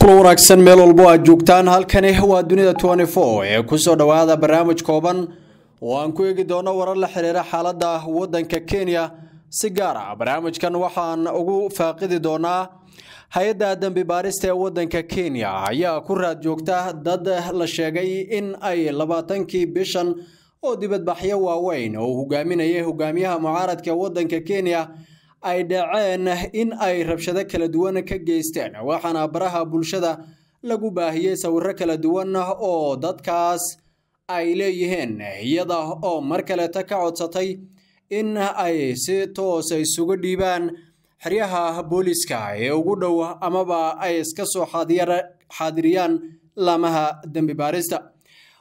kulan wanaagsan meel walbo aad joogtaan halkani waa dunida ee kusoo dhowaada barnaamij kooban oo aan ku eegi doono warar la xiriira xaaladda waddanka kenya si gaar ah barnaamijkan waxaan ugu faaqidi doonaa hay-adda dembi baarista ee wadanka kenya ayaa ku raad joogta dad la sheegay in ay labaatankii bishan oo dibadbaxyo waaweyn oo hogaaminaya hogaamiyaha mucaaradka wadanka kenya ay dhaceen in ay rabshado kala duwan ka geysteen waxaana baraha bulshada lagu baahiyey sawirro kala duwan ah oo dadkaas ay leeyihiin iyada oo mar kaleta ka codsatay in ay si toos a ah isuga dhiibaan xeryaha booliiska ee ugu dhow amaba ay iska soo xaadiriyaan laamaha dembi baarista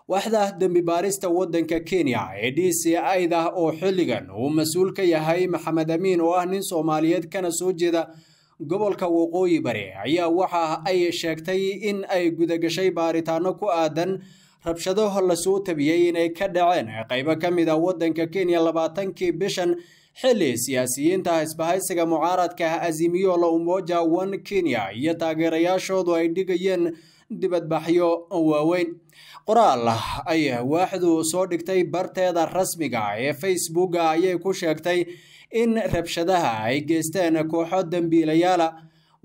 waaxda dembi baarista waddanka kenya ee d c ida ah oo xilligan uu mas-uul ka yahay maxamed amiin oo ah nin soomaaliyeed kana soo jeeda gobolka waqooyi bari ayaa waxa ay sheegtay in ay gudagashay baaritaano ku aadan rabshado lasoo tabiyey inay ka dhaceen qaybo ka mid a ah waddanka kenya labaatankii bishan xilli siyaasiyiinta isbahaysiga mucaaradka azimiyo la umoja one kenya iyo taageerayaashoodu ay dhigayeen dibadbaxyo waaweyn qoraal ayaa waaxdu soo dhigtay barteeda rasmiga ee facebooka ayay ku sheegtay in rabshadaha ay geysteen kooxo dembiilayaala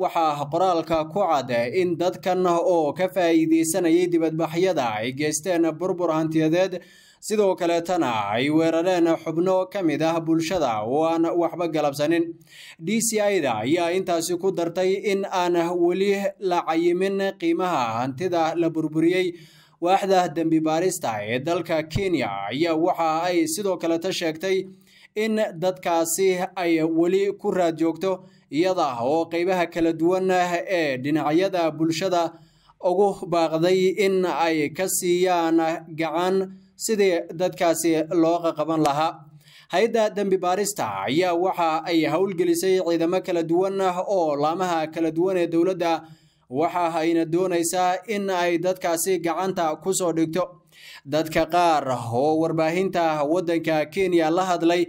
waxaa qoraalka ku cad in dadkan oo ka faa'iideysanayay dibadbaxyada ay geysteen burbur hantiyadeed sidoo kaleetana ay weerareen xubno ka mid ah bulshada oo aan waxba galabsanin d c i-da ayaa intaasi ku dartay in aan weli la cayimin qiimaha hantida la burburiyey waaxda dembi baarista ee dalka kenya ayaa waxa ay sidoo kaleeta sheegtay in dadkaasi ay weli ku raad joogto iyada oo qaybaha kala duwan ee dhinacyada bulshada ugu baaqday in ay ka siiyaan gacan sidii dadkaasi looga qaban lahaa hay-adda dembi baarista ayaa waxa ay howlgelisay ciidamo kala duwan ah oo laamaha kala duwan ee dowladda waxa ayna doonaysaa in ay dadkaasi gacanta ku soo dhigto dadka qaar oo warbaahinta waddanka kenya la hadlay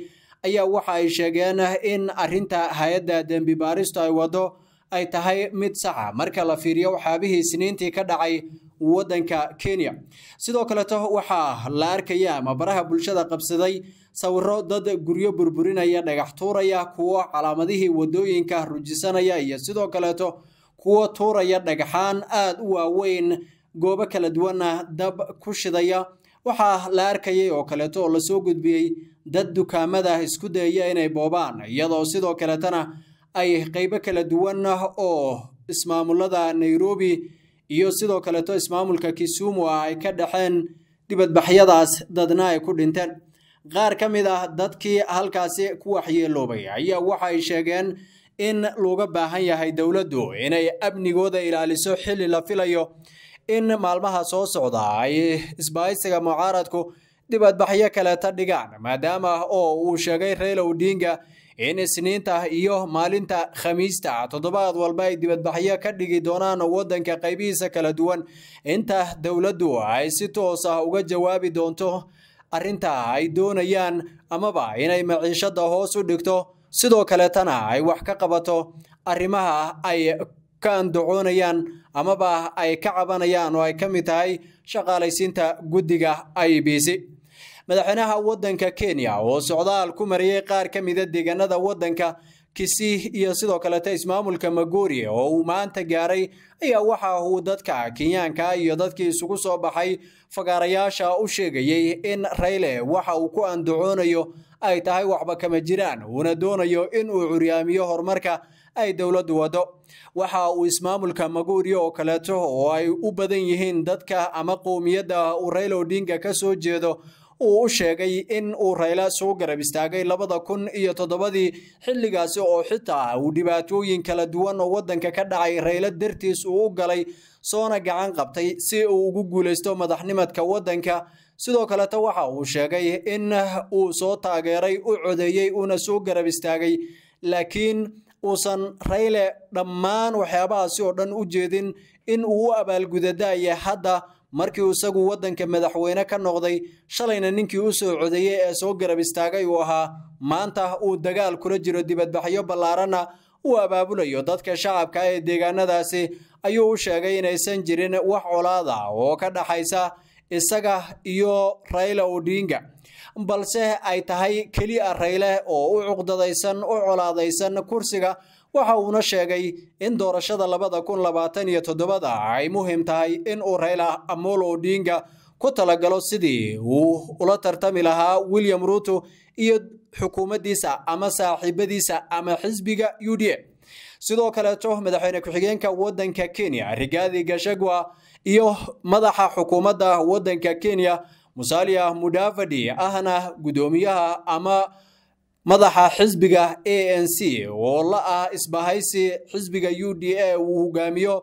ayaa waxa ay sheegeen in arrinta hay-adda dembi baaristu ay waddo ay tahay mid saxa ah. marka la fiiriyo waxaabihii siniintii ka dhacay wadanka kenya sidoo kaleeto waxaa la arkaya ama baraha bulshada qabsaday sawiro dad guryo burburinaya dhagax tuuraya kuwo calaamadihii wadooyinka rujisanaya iyo sidoo kaleeto kuwo tuuraya dhagaxaan aad u waaweyn goobo kala duwana dab ku shidaya waxaa la arkayay oo kaleeto lasoo gudbiyey dad dukaamada isku dayaya inay boobaan iyadoo sidoo kaleetana ay qaybo kala duwan ah, oo ismaamulada nairobi iyo sidoo kaleeto ismaamulka kisuumu ah ay ka dhaxeen dibadbaxyadaas dadna ay ku dhinteen qaar ka mid ah dadkii halkaasi ku waxyeeloobay ayaa waxaay sheegeen in looga baahan yahay dowladdu inay amnigooda ilaaliso xilli la filayo in maalmaha soo socda ay isbahaysiga mucaaradku dibadbaxyo kaleeta dhigaan maadaama oo uu sheegay reyla odinga in isniinta iyo maalinta khamiista toddobaad walba ay dibadbaxyo ka dhigi doonaan waddanka qaybihiisa kala duwan inta dowladdu ay si toos ah uga jawaabi doonto arrinta ay doonayaan amaba inay maciishadda hoos u dhigto sidoo kaletana ay wax ka qabato arrimaha ay ka andacoonayaan amaba ay ka cabanayaan oo ay ka mid tahay shaqaalaysiinta guddiga i b c madaxweynaha waddanka kenya oo socdaal ku mariyey qaar ka mida ah deegaanada waddanka kisii iyo sidoo kaleta ismaamulka maguuriye oo uu maanta gaaray ayaa waxa uu dadka kenyaanka iyo dadkii isugu soo baxay fagaarayaasha u sheegayey in rayle waxa uu ku andacoonayo ay tahay waxba kama jiraan uuna doonayo in uu curyaamiyo horumarka ay dowladdu wado waxa uu ismaamulka maguuriye oo kaleeto oo ay u badan yihiin dadka ama qowmiyadda uu rayla odinga ka soo jeedo uu u sheegay in uu rayla soo garab istaagay labada kun iyo toddobadii xilligaasi oo xitaa uu dhibaatooyin kala duwan oo waddanka ka dhacay rayla dartiis uu u galay soona gacan qabtay si uu ugu guulaysto madaxnimadka waddanka sidoo kaleta waxa uu sheegay in uu soo taageeray u codeeyey uuna soo garab istaagay laakiin uusan rayle dhammaan waxyaabahaasi oo dhan u jeedin in uu u abaalgudadaaya hadda markii uu isagu waddanka madaxweyne ka noqday shalayna ninkii u soo codeeyey ee soo garab istaagay uu ahaa maanta uu dagaal kula jiro dibadbaxyo ballaaranna uu abaabulayo dadka shacabka ee deegaanadaasi ayuu u sheegay inaysan jirin wax colaada oo ka dhaxaysa isaga iyo rayla odinga balse ay tahay keliya rayle oo u cuqdadaysan u colaadaysan kursiga waxa uuna sheegay in doorashada labada kun labaatan iyo toddobada ay muhiim tahay in uu rayla amolo odinga ku talagalo sidii uu ula tartami lahaa william ruto iyo xukuumaddiisa ama saaxiibadiisa ama xisbiga u d a sidoo kaleeto madaxweyne ku-xigeenka waddanka kenya rigaadi gashagwa iyo madaxa xukuumadda waddanka kenya musalia mudavadi ahna guddoomiyaha ama madaxa xisbiga a n c oo la ah isbahaysi xisbiga u d a uu hogaamiyo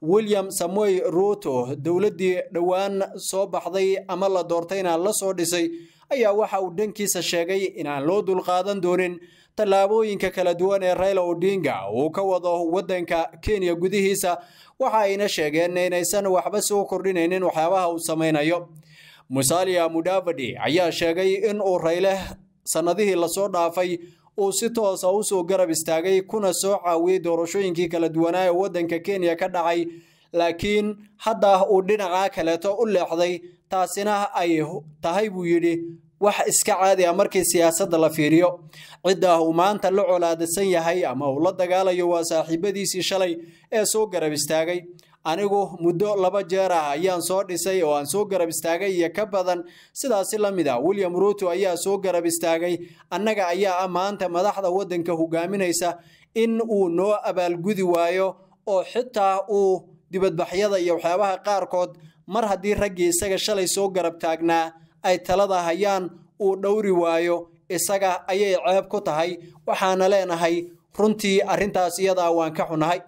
william samoy ruto dowladdii dhowaan soo baxday ama la doortayna la soo dhisay ayaa waxa uu dhankiisa sheegay inaan loo dulqaadan doonin tallaabooyinka kala duwan ee rayla odinga uu ka wado wadanka kenya gudihiisa waxa ayna sheegeen inaysan waxba soo kordhinaynin waxyaabaha uu samaynayo musalia mudavadi ayaa sheegay in uu rayle sannadihii lasoo dhaafay uu si toosa ah usoo garab istaagay kuna soo caawiyey doorashooyinkii kala duwanaa ee wadanka kenya ka dhacay laakiin hadda uu dhinaca kaleeto u leexday taasina ay tahay buu yidhi wax iska caadi a ah markii siyaasadda la fiiriyo ciddaah uu maanta la colaadisan yahay ama uu la dagaalayo waa saaxiibadiisii shalay ee soo garab istaagay anigu muddo laba jeer ah ayaan soo dhisay oo aan soo garab istaagay iyo ka badan sidaasi la mid a ah. william ruuto ayaa soo garab istaagay annaga ayaa ah maanta madaxda waddanka hogaaminaysa in uu noo abaalgudi waayo oo xitaa uu dibadbaxyada iyo waxyaabaha qaarkood mar haddii raggii isaga shalay soo garab taagnaa ay talada hayaan uu dhowri waayo isaga ayay ceeb ku tahay waxaana leenahay runtii arrintaas iyadaa waan ka xunahay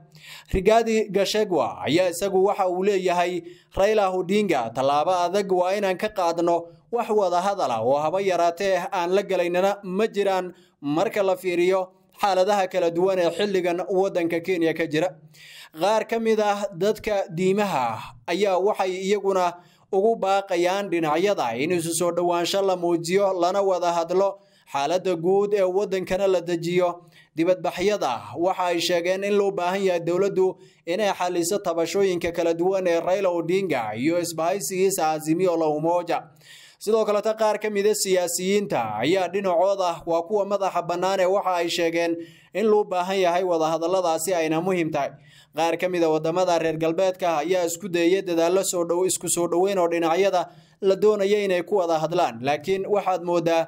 rigaadi gashegwa ayaa isagu waxa uu leeyahay rayla hudinga tallaabo adag waa inaan ka qaadno wax wada hadala oo haba yaraatee aan la gelaynana ma jiraan marka la fiiriyo xaaladaha kala duwan ee xilligan waddanka kenya ka jira qaar ka mid ah dadka diimaha ah ayaa waxay iyaguna ugu baaqayaan dhinacyada in isu soo dhowaansho la muujiyo lana wada hadlo xaaladda guud ee waddankana la dejiyo dibadbaxyada waxa ay sheegeen in loo baahan yahay dowladdu inay xaliso tabashooyinka kala duwan ee rayla odinga iyo isbahaysigiisa azimiyo la umoja sidoo kaleta qaar ka mida ah siyaasiyiinta ayaa dhinacooda waa kuwa madaxa bannaan ee waxa ay sheegeen in loo baahan yahay wadahadalladaasi ayna muhiim tahay qaar ka mid a ah wadamada reer galbeedka ayaa isku dayay dadaallo soo isku soo dhoweyn oo dhinacyada la doonaya inay ku wada hadlaan laakiin waxaad moodaa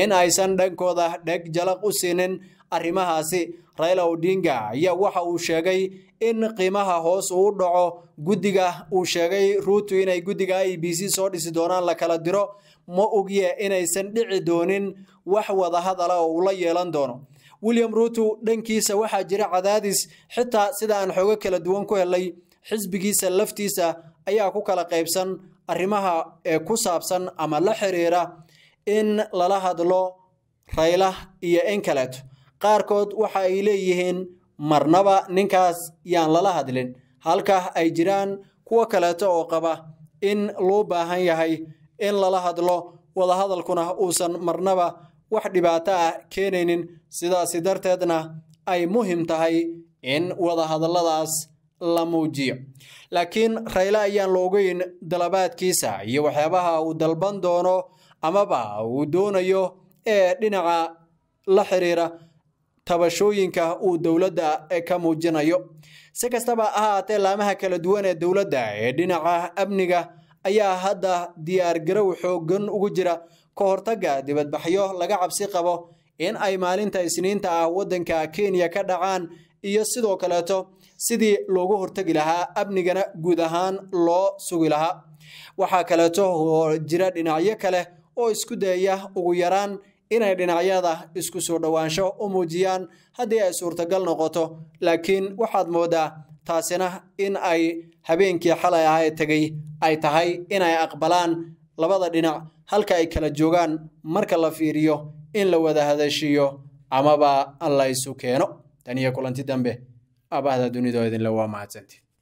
in aysan dhankooda dheg jalaq u siinin arrimahaasi rayla odinga ayaa waxa uu sheegay in qiimaha hoos uu u dhaco guddiga uu sheegay ruutu inay guddiga i b c soo dhisi doonaan la kala diro ma ogye inaysan dhici doonin wax wadahadala ah oo uu la yeelan doono william ruutu dhankiisa waxaa jira cadaadis xitaa sida aan xoogo kala duwan ku helay xisbigiisa laftiisa ayaa ku kala qaybsan arrimaha ee ku saabsan ama la xiriira in lala hadlo raylah iyo in kaleeto qaarkood waxa ay leeyihiin marnaba ninkaas yaan lala hadlin halka ay jiraan kuwo kaleeto oo qaba in loo baahan yahay in lala hadlo wadahadalkuna uusan marnaba wax dhibaato ah keenaynin sidaasi darteedna ay muhim tahay in wadahadalladaas la muujiyo laakiin rayle ayaan la ogeyn dalabaadkiisa iyo waxyaabaha uu dalban doono amaba uu doonayo ee dhinaca la xiriira tabashooyinka uu dowladda ka muujinayo si kastaba ahaatee laamaha kala duwan ee dowladda ee dhinaca amniga ayaa hadda diyaargarow xooggan ugu jira ka hortaga dibadbaxyo laga cabsi qabo in ay maalinta isniinta ah waddanka kenya ka dhacaan iyo sidoo kaleeto sidii loogu hortegi lahaa amnigana guud ahaan loo sugi lahaa waxaa kaleeto oo jira dhinacyo kale oo isku dayaya ugu yaraan inay dhinacyada isku soo dhowaansho u muujiyaan haddii ay suurtagal noqoto laakiin waxaad moodaa taasina in ay habeenkii xalay ahae tegay ay tahay inay aqbalaan labada dhinac halka ay kala joogaan marka la fiiriyo in la wada hadashiyo amaba la isu keeno tan iyo kulanti dambe aabahda dunidaoo idinle waa mahadsanti